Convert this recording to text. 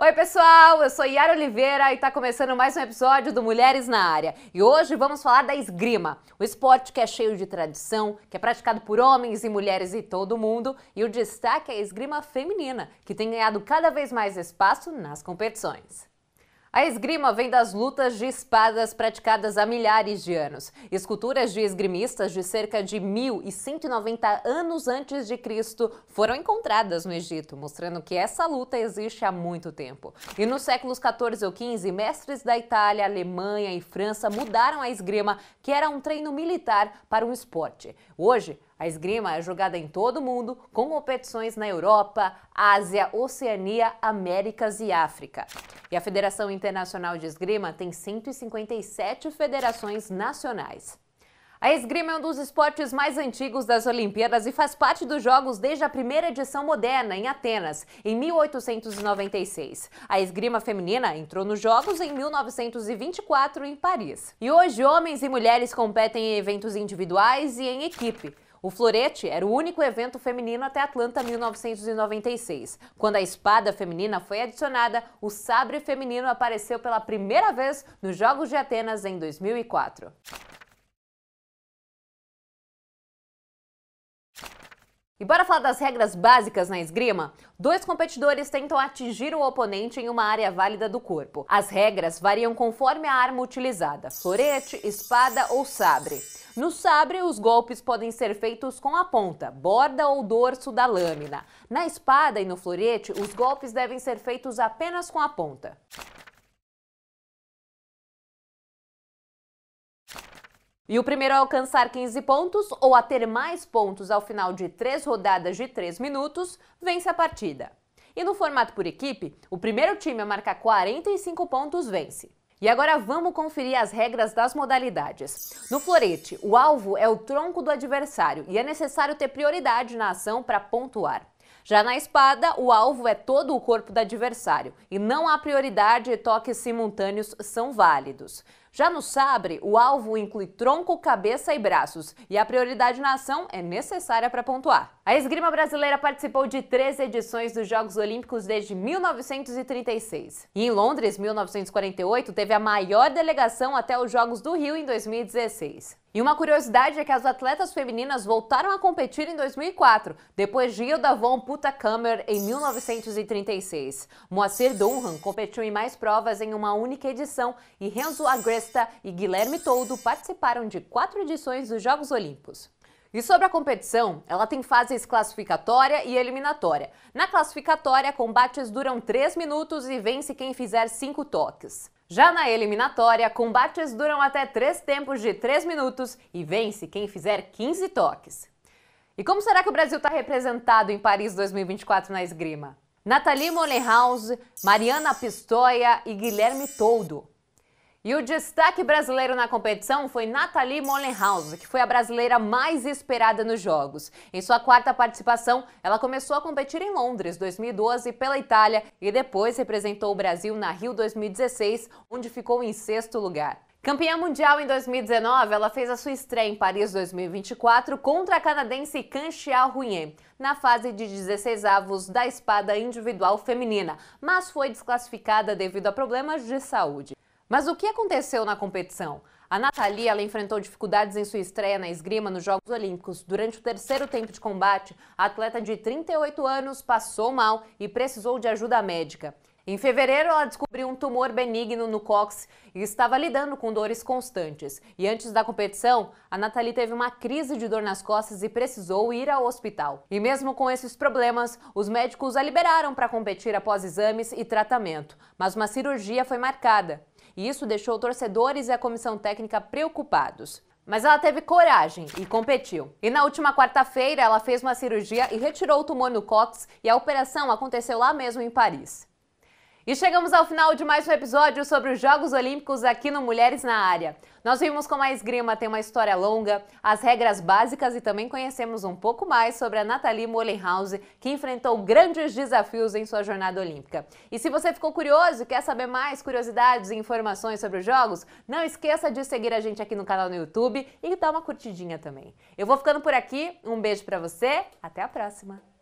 Oi, pessoal! Eu sou Yara Oliveira e está começando mais um episódio do Mulheres na Área. E hoje vamos falar da esgrima, o esporte que é cheio de tradição, que é praticado por homens e mulheres e todo mundo, e o destaque é a esgrima feminina, que tem ganhado cada vez mais espaço nas competições. A esgrima vem das lutas de espadas praticadas há milhares de anos. Esculturas de esgrimistas de cerca de 1190 anos antes de Cristo foram encontradas no Egito, mostrando que essa luta existe há muito tempo. E nos séculos 14 ou 15, mestres da Itália, Alemanha e França mudaram a esgrima, que era um treino militar, para um esporte. Hoje, a esgrima é jogada em todo o mundo, com competições na Europa, Ásia, Oceania, Américas e África. E a Federação Internacional de Esgrima tem 157 federações nacionais. A esgrima é um dos esportes mais antigos das Olimpíadas e faz parte dos Jogos desde a primeira edição moderna, em Atenas, em 1896. A esgrima feminina entrou nos Jogos em 1924, em Paris. E hoje, homens e mulheres competem em eventos individuais e em equipe. O florete era o único evento feminino até Atlanta 1996. Quando a espada feminina foi adicionada, o sabre feminino apareceu pela primeira vez nos Jogos de Atenas em 2004. E bora falar das regras básicas na esgrima? Dois competidores tentam atingir o oponente em uma área válida do corpo. As regras variam conforme a arma utilizada: florete, espada ou sabre. No sabre, os golpes podem ser feitos com a ponta, borda ou dorso da lâmina. Na espada e no florete, os golpes devem ser feitos apenas com a ponta. E o primeiro a alcançar 15 pontos ou a ter mais pontos ao final de três rodadas de três minutos vence a partida. E no formato por equipe, o primeiro time a marcar 45 pontos vence. E agora vamos conferir as regras das modalidades. No florete, o alvo é o tronco do adversário e é necessário ter prioridade na ação para pontuar. Já na espada, o alvo é todo o corpo do adversário e não há prioridade e toques simultâneos são válidos. Já no sabre, o alvo inclui tronco, cabeça e braços, e a prioridade na ação é necessária para pontuar. A esgrima brasileira participou de três edições dos Jogos Olímpicos desde 1936. E em Londres, 1948, teve a maior delegação até os Jogos do Rio em 2016. E uma curiosidade é que as atletas femininas voltaram a competir em 2004, depois de Hilda von Puttkamer em 1936. Moacir Dunham competiu em mais provas em uma única edição e Renzo Agresti Costa e Guilherme Toldo participaram de quatro edições dos Jogos Olímpicos. E sobre a competição, ela tem fases classificatória e eliminatória. Na classificatória, combates duram 3 minutos e vence quem fizer 5 toques. Já na eliminatória, combates duram até 3 tempos de 3 minutos e vence quem fizer 15 toques. E como será que o Brasil está representado em Paris 2024 na esgrima? Nathalie Molenhaus, Mariana Pistoia e Guilherme Toldo. E o destaque brasileiro na competição foi Nathalie Mollenhaus, que foi a brasileira mais esperada nos Jogos. Em sua quarta participação, ela começou a competir em Londres 2012 pela Itália e depois representou o Brasil na Rio 2016, onde ficou em sexto lugar. Campeã mundial em 2019, ela fez a sua estreia em Paris 2024 contra a canadense Canchial Ruyen, na fase de 16 avos da espada individual feminina, mas foi desclassificada devido a problemas de saúde. Mas o que aconteceu na competição? A Nathalie ela enfrentou dificuldades em sua estreia na esgrima nos Jogos Olímpicos. Durante o terceiro tempo de combate, a atleta de 38 anos passou mal e precisou de ajuda médica. Em fevereiro, ela descobriu um tumor benigno no cóccix e estava lidando com dores constantes. E antes da competição, a Nathalie teve uma crise de dor nas costas e precisou ir ao hospital. E mesmo com esses problemas, os médicos a liberaram para competir após exames e tratamento. Mas uma cirurgia foi marcada e isso deixou torcedores e a comissão técnica preocupados. Mas ela teve coragem e competiu. E na última quarta-feira, ela fez uma cirurgia e retirou o tumor no cóccix, e a operação aconteceu lá mesmo em Paris. E chegamos ao final de mais um episódio sobre os Jogos Olímpicos aqui no Mulheres na Área. Nós vimos como a esgrima tem uma história longa, as regras básicas e também conhecemos um pouco mais sobre a Nathalie Mollenhauser, que enfrentou grandes desafios em sua jornada olímpica. E se você ficou curioso, e quer saber mais curiosidades e informações sobre os Jogos, não esqueça de seguir a gente aqui no canal no YouTube e dar uma curtidinha também. Eu vou ficando por aqui, um beijo para você, até a próxima!